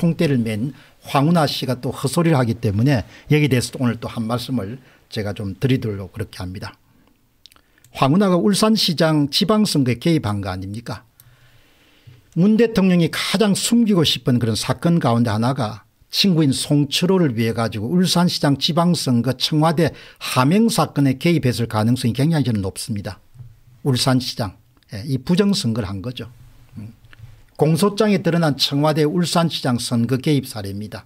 통대를 맨 황운하 씨가 또 헛소리를 하기 때문에 여기에 대해서 오늘 또 한 말씀을 제가 좀 드리도록 그렇게 합니다. 황운하가 울산시장 지방선거에 개입한 거 아닙니까 문 대통령이 가장 숨기고 싶은 그런 사건 가운데 하나가 친구인 송철호를 위해 가지고 울산시장 지방선거 청와대 하명사건에 개입했을 가능성이 굉장히 높습니다. 울산시장 예, 이 부정선거를 한 거죠. 공소장에 드러난 청와대 울산시장 선거 개입 사례입니다.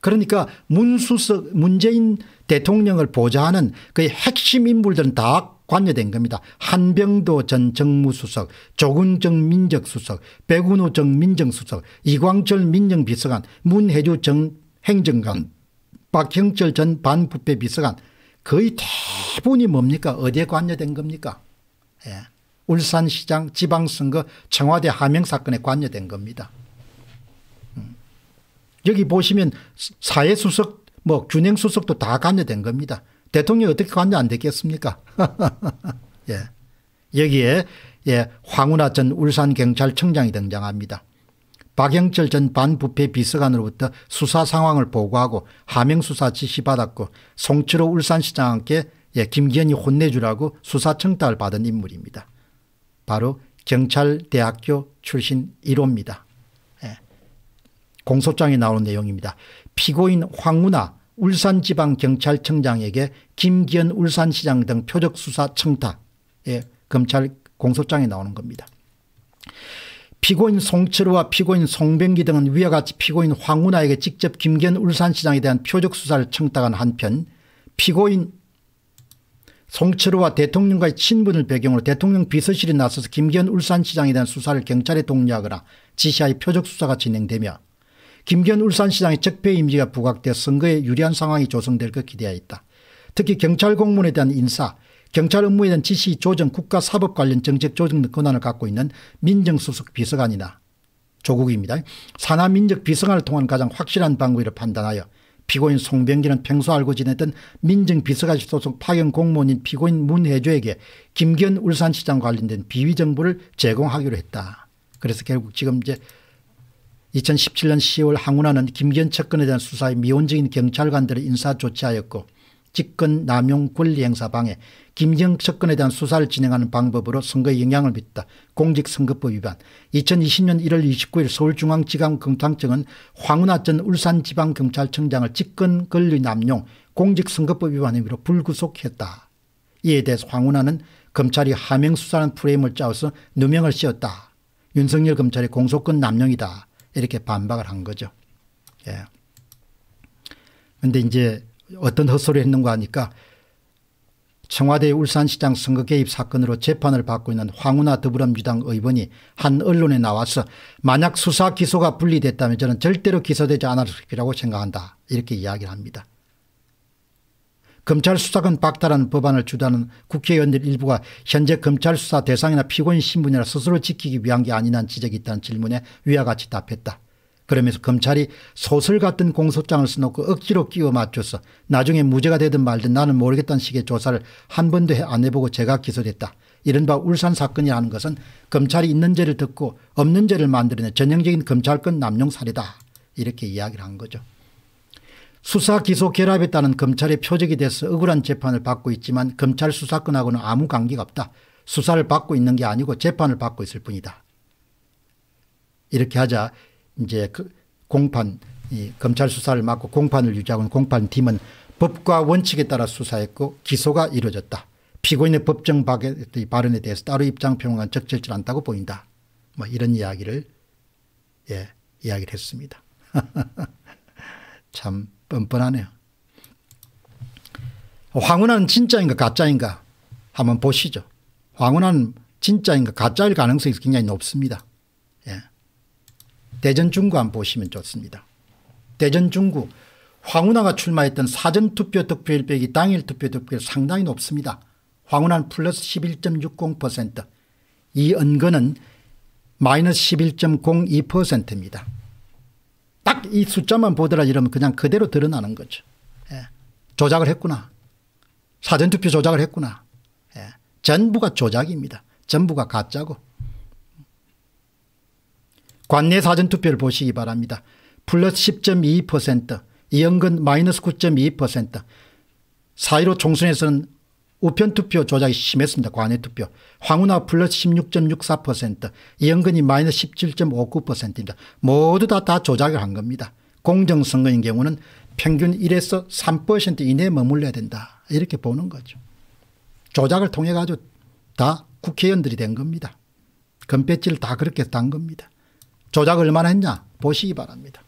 그러니까 문수석 문재인 대통령을 보좌하는 그 핵심 인물들은 다 관여된 겁니다. 한병도 전 정무수석 조근정 민정수석 백운호 전 민정수석 이광철 민정비서관 문혜주 전 행정관 박형철 전 반부패 비서관 거의 대부분이 뭡니까 어디에 관여된 겁니까 예. 울산시장 지방선거 청와대 하명 사건에 관여된 겁니다. 음. 여기 보시면 사회수석 뭐 균형수석도 다 관여된 겁니다. 대통령이 어떻게 관여 안 되겠습니까? 예. 여기에 예, 황운하 전 울산경찰청장이 등장합니다. 박영철 전 반부패 비서관으로부터 수사 상황을 보고하고 하명수사 지시받았고 송치로 울산시장께 예, 김기현이 혼내주라고 수사청탁을 받은 인물입니다. 바로 경찰대학교 출신 1호입니다. 예. 공소장에 나오는 내용입니다. 피고인 황우나 울산지방경찰청장에게 김기현 울산시장 등 표적수사 청탁 예. 검찰 공소장에 나오는 겁니다. 피고인 송철우와 피고인 송병기 등은 위와 같이 피고인 황우나에게 직접 김기현 울산시장에 대한 표적수사를 청탁한 한편 피고인 송철호와 대통령과의 친분을 배경으로 대통령 비서실이 나서서 김기현 울산시장에 대한 수사를 경찰에 독려하거나 지시하에 표적 수사가 진행되며 김기현 울산시장의 적폐 임지가 부각돼 선거에 유리한 상황이 조성될 것 기대하였다. 특히 경찰 공무원에 대한 인사, 경찰 업무에 대한 지시 조정 국가 사법 관련 정책 조정 등 권한을 갖고 있는 민정수석 비서관이나 조국입니다. 산하 민족 비서관을 통한 가장 확실한 방법이라 판단하여 피고인 송병기는 평소 알고 지냈던 민정비서관실 소속 파견 공무원인 피고인 문혜조에게 김기현 울산시장 관련된 비위 정보를 제공하기로 했다. 그래서 결국 지금 이제 2017년 10월 항운하는 김기현 측근에 대한 수사에 미온적인 경찰관들의 인사 조치하였고 직권 남용 권리 행사 방해 김정석 건에 대한 수사를 진행하는 방법으로 선거에 영향을 미쳤다. 공직선거법 위반 2020년 1월 29일 서울중앙지검검찰청은 황운하 전 울산지방경찰청장을 직권 권리 남용 공직선거법 위반 혐의로 불구속했다. 이에 대해서 황운하는 검찰이 하명수사라는 프레임을 짜서 누명을 씌웠다. 윤석열 검찰의 공소권 남용이다. 이렇게 반박을 한 거죠. 예. 근데 이제 어떤 헛소리 를 했는가 하니까 청와대 울산시장 선거 개입 사건으로 재판을 받고 있는 황운하 더불어민주당 의원이 한 언론에 나와서 만약 수사 기소가 분리됐다면 저는 절대로 기소되지 않았을 거라고 생각한다 이렇게 이야기를 합니다. 검찰 수사권 박탈하는 법안을 주도하는 국회의원들 일부가 현재 검찰 수사 대상이나 피고인 신분이나 스스로 지키기 위한 게 아니냐는 지적이 있다는 질문에 위와 같이 답했다. 그러면서 검찰이 소설 같은 공소장을 써놓고 억지로 끼워 맞춰서 나중에 무죄가 되든 말든 나는 모르겠다는 식의 조사를 한 번도 안 해보고 제가 기소됐다. 이른바 울산 사건이라는 것은 검찰이 있는 죄를 듣고 없는 죄를 만들어낸 전형적인 검찰권 남용살이다. 이렇게 이야기를 한 거죠. 수사 기소 결합에 따른 검찰의 표적이 돼서 억울한 재판을 받고 있지만 검찰 수사권하고는 아무 관계가 없다. 수사를 받고 있는 게 아니고 재판을 받고 있을 뿐이다. 이렇게 하자 이제 그 공판 이 검찰 수사를 맡고 공판을 유지하고 공판팀은 법과 원칙에 따라 수사했고 기소가 이루어졌다. 피고인의 법정 발언에 대해서 따로 입장 표명한 적절치 않다고 보인다. 뭐 이런 이야기를 예, 이야기를 했습니다. 참 뻔뻔하네요. 황운하는 진짜인가 가짜인가 한번 보시죠. 황운하는 진짜인가 가짜일 가능성이 굉장히 높습니다. 예. 대전 중구 안 보시면 좋습니다. 대전 중구 황운하가 출마했던 사전투표 득표일 빼기 당일 투표 득표율 상당히 높습니다. 황운한 플러스 11.60% 이은근은 마이너스 11.02%입니다. 딱 이 숫자만 보더라 이러면 그냥 그대로 드러나는 거죠. 예. 조작을 했구나. 사전투표 조작을 했구나. 예. 전부가 조작입니다. 전부가 가짜고. 관내 사전투표를 보시기 바랍니다. 플러스 10.2% 이영근 마이너스 9.2% 4.15 총선에서는 우편투표 조작이 심했습니다. 관외투표. 황운하 플러스 16.64% 이영근이 마이너스 17.59%입니다. 모두 다, 다 조작을 한 겁니다. 공정선거인 경우는 평균 1에서 3% 이내에 머물러야 된다. 이렇게 보는 거죠. 조작을 통해 가지고 다 국회의원들이 된 겁니다. 금배지를다 그렇게 단 겁니다. 조작 얼마나 했냐 보시기 바랍니다.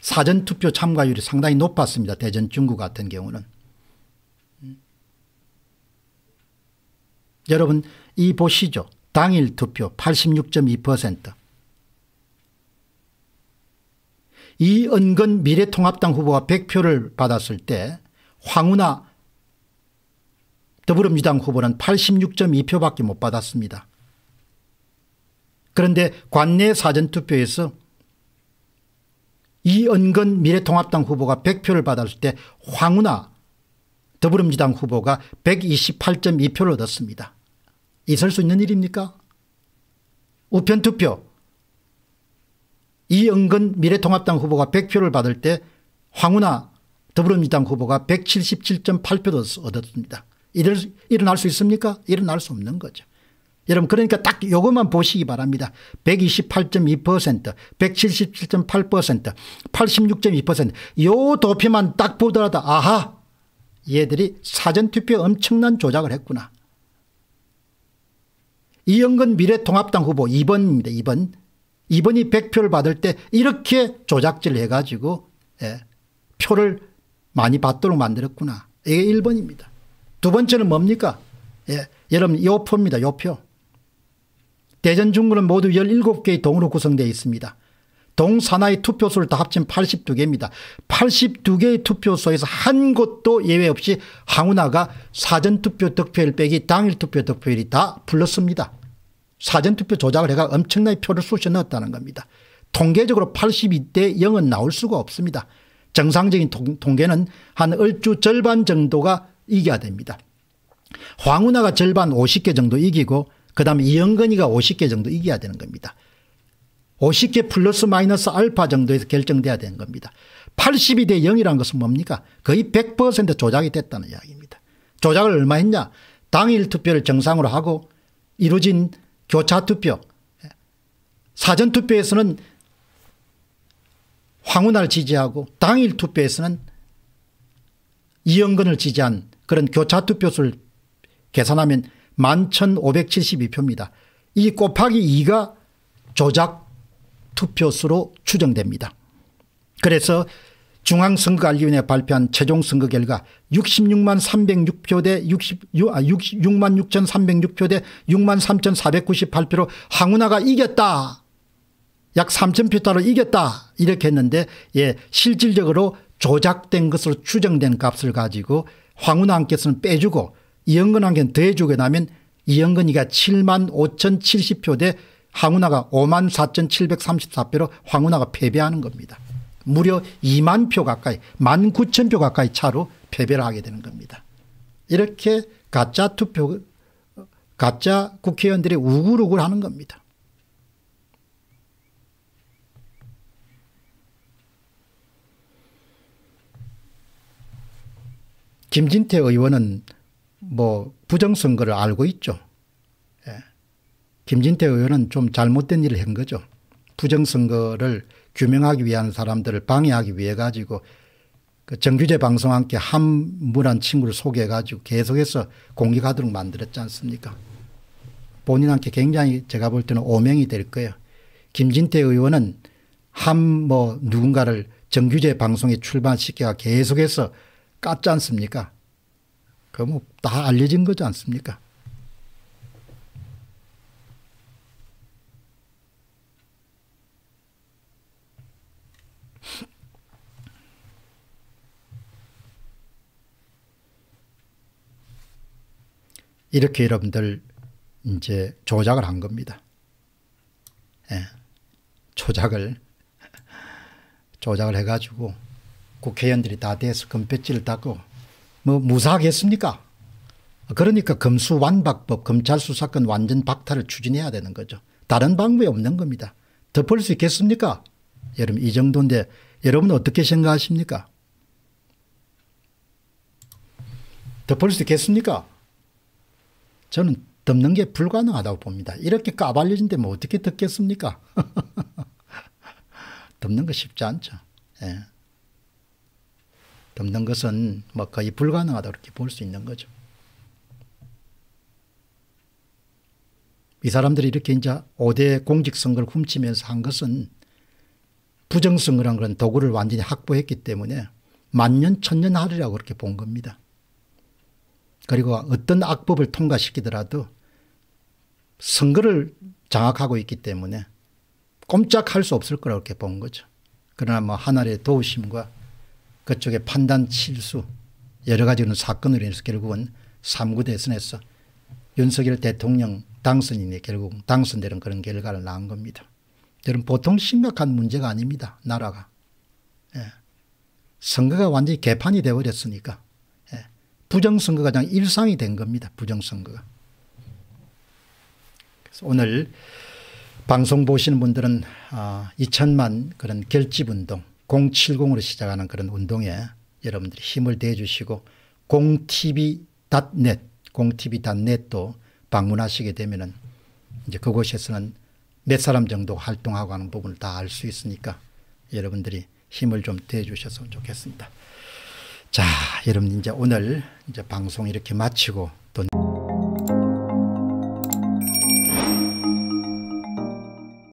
사전투표 참가율이 상당히 높았습니다. 대전 중구 같은 경우는. 음. 여러분 이 보시죠. 당일 투표 86.2%. 이 은근 미래통합당 후보가 100표를 받았을 때 황우나 더불어민주당 후보는 86.2표밖에 못 받았습니다. 그런데 관내 사전투표에서 이은근 미래통합당 후보가 100표를 받았을 때 황운하 더불어민주당 후보가 128.2표를 얻었습니다. 있을 수 있는 일입니까? 우편투표 이은근 미래통합당 후보가 100표를 받을 때 황운하 더불어민주당 후보가 177.8표를 얻었습니다. 일어날 수 있습니까? 일어날 수 없는 거죠. 여러분 그러니까 딱 이것만 보시기 바랍니다. 128.2% 177.8% 86.2%요 도표만 딱 보더라도 아하 얘들이 사전투표 엄청난 조작을 했구나. 이영근 미래통합당 후보 2번입니다. 2번. 2번이 100표를 받을 때 이렇게 조작질 해가지고 예, 표를 많이 받도록 만들었구나. 이게 1번입니다. 두 번째는 뭡니까? 예, 여러분 요표입니다. 요표. 대전 중구는 모두 17개의 동으로 구성되어 있습니다. 동 산하의 투표소를 다 합친 82개입니다. 82개의 투표소에서 한 곳도 예외 없이 항우나가 사전투표 득표율 빼기 당일투표 득표율이 다 불렀습니다. 사전투표 조작을 해가 엄청나게 표를 쑤셔 넣었다는 겁니다. 통계적으로 82대 0은 나올 수가 없습니다. 정상적인 통, 계는한 얼추 절반 정도가 이겨야 됩니다. 황운하가 절반 50개 정도 이기고 그다음에 이영근이가 50개 정도 이겨야 되는 겁니다. 50개 플러스 마이너스 알파 정도에서 결정돼야 되는 겁니다. 8 2대 0이라는 것은 뭡니까? 거의 100% 조작이 됐다는 이야기입니다. 조작을 얼마 했냐? 당일 투표를 정상으로 하고 이루어진 교차 투표, 사전 투표에서는 황운하를 지지하고 당일 투표에서는 이영근을 지지한 그런 교차 투표수를 계산하면 11,572표입니다. 이 곱하기 2가 조작 투표수로 추정됩니다. 그래서 중앙선거관리위원회 발표한 최종 선거 결과 66만 306표 대 66, 만 6,306표 대 6만 3,498표로 항우나가 이겼다. 약 3,000표 따로 이겼다. 이렇게 했는데 예, 실질적으로 조작된 것으로 추정된 값을 가지고 황운하께서는 빼주고 이영근 한견 대주에 나면 이영근이가 7만 5,070표 대 황운하가 5만 4,734표로 황운하가 패배하는 겁니다. 무려 2만 표 가까이 1만 9천 표 가까이 차로 패배를 하게 되는 겁니다. 이렇게 가짜 투표 가짜 국회의원들이 우글우글 하는 겁니다. 김진태 의원은 뭐 부정선거를 알고 있죠. 예. 김진태 의원은 좀 잘못된 일을 한 거죠. 부정선거를 규명하기 위한 사람들을 방해하기 위해 가지고 그 정규제 방송 함께 함문한 친구를 소개해 가지고 계속해서 공격하도록 만들었지 않습니까? 본인한테 굉장히 제가 볼 때는 오명이 될 거예요. 김진태 의원은 함 뭐 누군가를 정규제 방송에 출발시켜 계속해서 깠지 않습니까? 그럼 다 알려진 거지 않습니까? 이렇게 여러분들 이제 조작을 한 겁니다. 예. 조작을 조작을 해가지고 국회의원들이 다 돼서 금배지를 닦고 뭐 무사하겠습니까? 그러니까 검수완박법, 검찰 수사권 완전 박탈을 추진해야 되는 거죠. 다른 방법이 없는 겁니다. 덮을 수 있겠습니까? 여러분 이 정도인데 여러분 어떻게 생각하십니까? 덮을 수 있겠습니까? 저는 덮는 게 불가능하다고 봅니다. 이렇게 까발려진데 뭐 어떻게 덮겠습니까? 덮는 거 쉽지 않죠. 예. 돕는 것은 뭐 거의 불가능하다 그렇게 볼 수 있는 거죠. 이 사람들이 이렇게 이제 5대 공직선거를 훔치면서 한 것은 부정선거란 그런 도구를 완전히 확보했기 때문에 만년 천년 하리라고 그렇게 본 겁니다. 그리고 어떤 악법을 통과시키더라도 선거를 장악하고 있기 때문에 꼼짝할 수 없을 거라고 이렇게 본 거죠. 그러나 뭐 하나의 도우심과 그쪽의 판단 실수 여러 가지 사건으로 인해서 결국은 3구 대선에서 윤석열 대통령 당선인이 결국 당선되는 그런 결과를 낳은 겁니다. 여러 보통 심각한 문제가 아닙니다. 나라가. 예. 선거가 완전히 개판이 되어버렸으니까 예. 부정선거가 그냥 일상이 된 겁니다. 부정선거가. 그래서 오늘 방송 보시는 분들은 아, 2천만 그런 결집운동 070으로 시작하는 그런 운동에 여러분들이 힘을 대주시고 0tv.net, 0tv.net도 방문하시게 되면은 이제 그곳에서는 몇 사람 정도 활동하고 하는 부분을 다 알 수 있으니까 여러분들이 힘을 좀 대주셨으면 좋겠습니다. 자, 여러분 이제 오늘 이제 방송 이렇게 마치고 또